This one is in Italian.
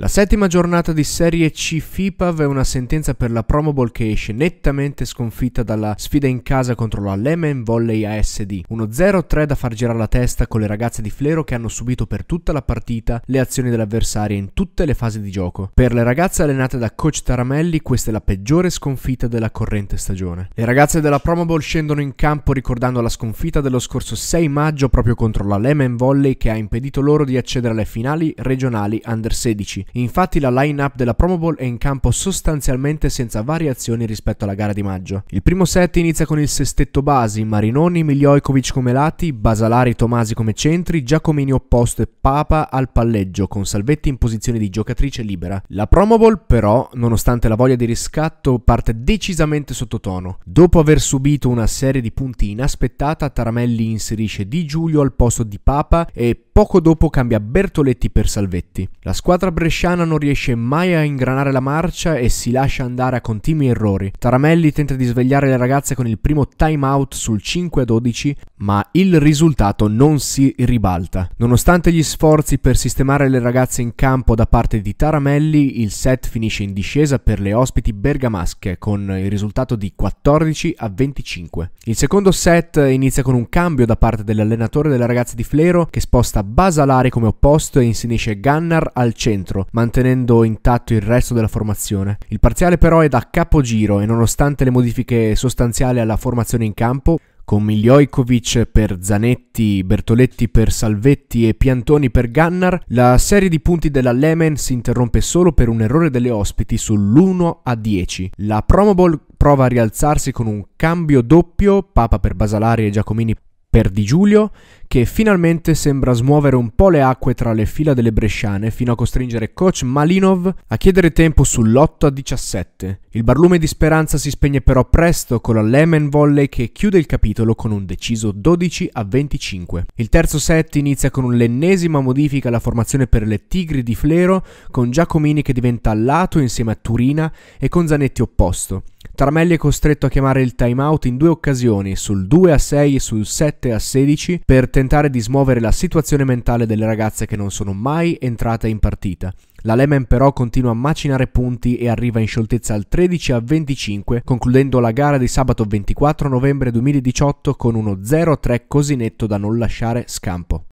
La settima giornata di Serie C FIPAV è una sentenza per la Promo Bowl che esce nettamente sconfitta dalla sfida in casa contro la Lemen Volley ASD. 1-0-3 da far girare la testa con le ragazze di Flero che hanno subito per tutta la partita le azioni dell'avversario in tutte le fasi di gioco. Per le ragazze allenate da coach Taramelli questa è la peggiore sconfitta della corrente stagione. Le ragazze della Promo Bowl scendono in campo ricordando la sconfitta dello scorso 6 maggio proprio contro la Lemen Volley che ha impedito loro di accedere alle finali regionali under 16. Infatti la line-up della Promo Bowl è in campo sostanzialmente senza variazioni rispetto alla gara di maggio. Il primo set inizia con il sestetto basi, Marinoni, Miljoikovic come lati, Basalari, Tomasi come centri, Giacomini opposto e Papa al palleggio, con Salvetti in posizione di giocatrice libera. La Promo Bowl però, nonostante la voglia di riscatto, parte decisamente sottotono. Dopo aver subito una serie di punti inaspettata, Taramelli inserisce Di Giulio al posto di Papa e poco dopo cambia Bertoletti per Salvetti. La squadra bresciana Sciana non riesce mai a ingranare la marcia e si lascia andare a continui errori. Taramelli tenta di svegliare le ragazze con il primo time out sul 5-12, ma il risultato non si ribalta. Nonostante gli sforzi per sistemare le ragazze in campo da parte di Taramelli, il set finisce in discesa per le ospiti bergamasche con il risultato di 14 a 25. Il secondo set inizia con un cambio da parte dell'allenatore delle ragazze di Flero che sposta Basalari come opposto e inserisce Gunnar al centro dentro, mantenendo intatto il resto della formazione. Il parziale però è da capogiro e nonostante le modifiche sostanziali alla formazione in campo, con Miljoikovic per Zanetti, Bertoletti per Salvetti e Piantoni per Gannar, la serie di punti della Lemen si interrompe solo per un errore delle ospiti sull'1 a 10. La Promo Ball prova a rialzarsi con un cambio doppio, Papa per Basalari e Giacomini per Di Giulio, che finalmente sembra smuovere un po' le acque tra le fila delle bresciane fino a costringere coach Malinov a chiedere tempo sull'8 a 17. Il barlume di speranza si spegne però presto con la Lemon Volley che chiude il capitolo con un deciso 12 a 25. Il terzo set inizia con l'ennesima modifica alla formazione per le Tigri di Flero con Giacomini che diventa lato insieme a Turina e con Zanetti opposto. Tarmelli è costretto a chiamare il timeout in due occasioni, sul 2 a 6 e sul 7 a 16, per tentare di smuovere la situazione mentale delle ragazze che non sono mai entrate in partita. La Lehman però continua a macinare punti e arriva in scioltezza al 13 a 25, concludendo la gara di sabato 24 novembre 2018 con uno 0-3 così netto da non lasciare scampo.